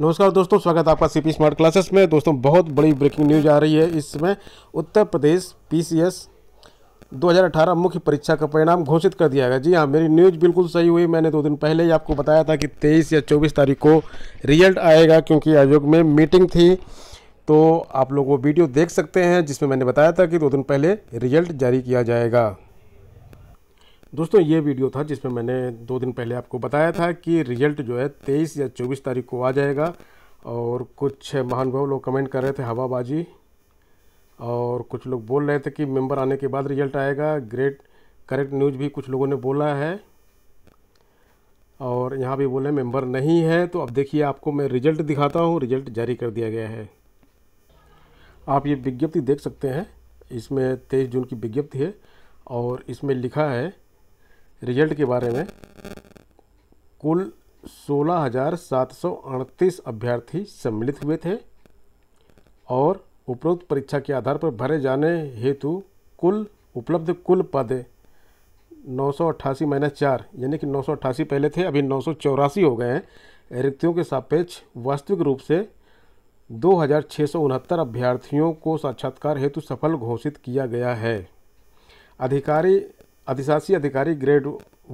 नमस्कार दोस्तों स्वागत है आपका सीपी स्मार्ट क्लासेस में दोस्तों बहुत बड़ी ब्रेकिंग न्यूज आ रही है इसमें उत्तर प्रदेश पीसीएस 2018 मुख्य परीक्षा का परिणाम घोषित कर दिया गया जी हाँ मेरी न्यूज़ बिल्कुल सही हुई मैंने दो दिन पहले ही आपको बताया था कि 23 या 24 तारीख को रिजल्ट आएगा क्योंकि आयोग में मीटिंग थी तो आप लोग वो वीडियो देख सकते हैं जिसमें मैंने बताया था कि दो दिन पहले रिजल्ट जारी किया जाएगा दोस्तों ये वीडियो था जिसमें मैंने दो दिन पहले आपको बताया था कि रिजल्ट जो है तेईस या चौबीस तारीख को आ जाएगा और कुछ महानुभाव लोग कमेंट कर रहे थे हवाबाजी और कुछ लोग बोल रहे थे कि मेंबर आने के बाद रिजल्ट आएगा ग्रेट करेक्ट न्यूज़ भी कुछ लोगों ने बोला है और यहाँ भी बोले मेंबर नहीं है तो अब देखिए आपको मैं रिजल्ट दिखाता हूँ रिजल्ट जारी कर दिया गया है आप ये विज्ञप्ति देख सकते हैं इसमें तेईस जून की विज्ञप्ति है और इसमें लिखा है रिजल्ट के बारे में कुल सोलह हज़ार सात सौ अड़तीस अभ्यर्थी सम्मिलित हुए थे और उपरोक्त परीक्षा के आधार पर भरे जाने हेतु कुल उपलब्ध कुल पद नौ सौ अट्ठासी माइनस चार यानी कि नौ सौ अट्ठासी पहले थे अभी नौ सौ चौरासी हो गए हैं रिक्तियों के सापेक्ष वास्तविक रूप से दो हज़ार छः सौ उनहत्तर अभ्यर्थियों को साक्षात्कार हेतु सफल घोषित किया गया है अधिकारी अधिशासी अधिकारी ग्रेड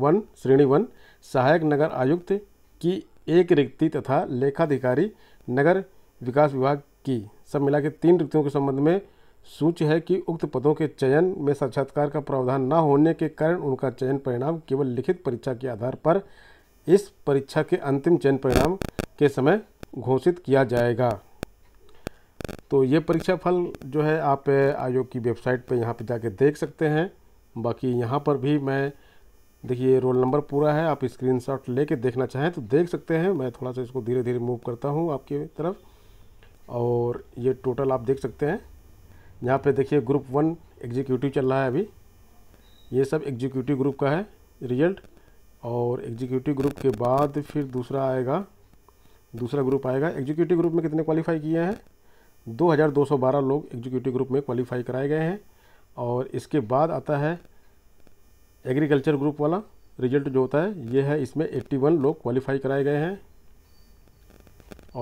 वन श्रेणी वन सहायक नगर आयुक्त की एक रिक्ति तथा लेखाधिकारी नगर विकास विभाग की सब मिला के तीन रिक्तियों के संबंध में सूच है कि उक्त पदों के चयन में साक्षात्कार का प्रावधान न होने के कारण उनका चयन परिणाम केवल लिखित परीक्षा के आधार पर इस परीक्षा के अंतिम चयन परिणाम के समय घोषित किया जाएगा तो ये परीक्षा फल जो है आप आयोग की वेबसाइट पर यहाँ पर जाके देख सकते हैं बाकी यहाँ पर भी मैं देखिए रोल नंबर पूरा है आप स्क्रीनशॉट लेके देखना चाहें तो देख सकते हैं मैं थोड़ा सा इसको धीरे धीरे मूव करता हूँ आपके तरफ और ये टोटल आप देख सकते हैं यहाँ पे देखिए ग्रुप वन एग्जीक्यूटिव चल रहा है अभी ये सब एग्जीक्यूटिव ग्रुप का है रिजल्ट और एग्जीक्यूटिव ग्रुप के बाद फिर दूसरा आएगा दूसरा ग्रुप आएगा एग्जीक्यूटिव ग्रुप में कितने क्वालिफाई किए हैं 2212 लोग एग्जीक्यूटिव ग्रुप में क्वालिफ़ाई कराए गए हैं और इसके बाद आता है एग्रीकल्चर ग्रुप वाला रिजल्ट जो होता है ये है इसमें 81 लोग क्वालिफाई कराए गए हैं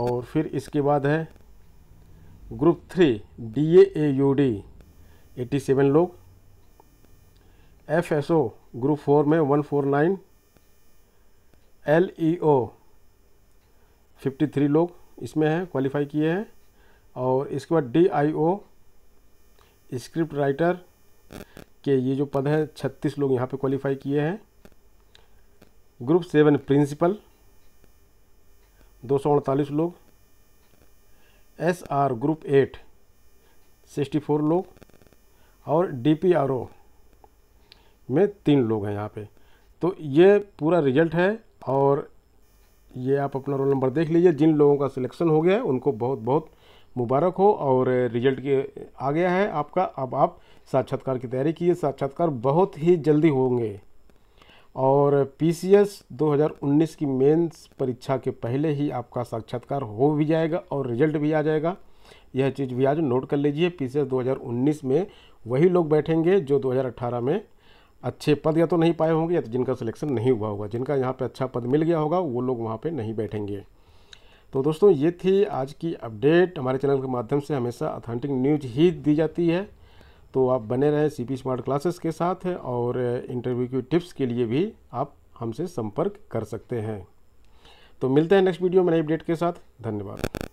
और फिर इसके बाद है group three D A U D eighty seven लोग F S O group four में one four nine L E O fifty three लोग इसमें हैं क्वालिफाई किए हैं और इसके बाद D I O script writer के ये जो पद हैं छत्तीस लोग यहाँ पे क्वालिफाई किए हैं ग्रुप सेवन प्रिंसिपल दो सौ अड़तालीस लोग S R group eight sixty four लोग और डी पी आर ओ में तीन लोग हैं यहाँ पे तो ये पूरा रिजल्ट है और ये आप अपना रोल नंबर देख लीजिए जिन लोगों का सिलेक्शन हो गया है उनको बहुत बहुत मुबारक हो और रिजल्ट के आ गया है आपका अब आप साक्षात्कार की तैयारी कीजिए साक्षात्कार बहुत ही जल्दी होंगे और पीसीएस 2019 की मेंस परीक्षा के पहले ही आपका साक्षात्कार हो भी जाएगा और रिजल्ट भी आ जाएगा यह चीज़ भी आज नोट कर लीजिए पीसीएस 2019 में वही लोग बैठेंगे जो 2018 में अच्छे पद या तो नहीं पाए होंगे या तो जिनका सिलेक्शन नहीं हुआ होगा जिनका यहाँ पे अच्छा पद मिल गया होगा वो लोग वहाँ पे नहीं बैठेंगे तो दोस्तों ये थी आज की अपडेट हमारे चैनल के माध्यम से हमेशा अथेंटिक न्यूज ही दी जाती है तो आप बने रहें सी पी स्मार्ट क्लासेस के साथ और इंटरव्यू की टिप्स के लिए भी आप हमसे संपर्क कर सकते हैं तो मिलते हैं नेक्स्ट वीडियो में नई अपडेट के साथ धन्यवाद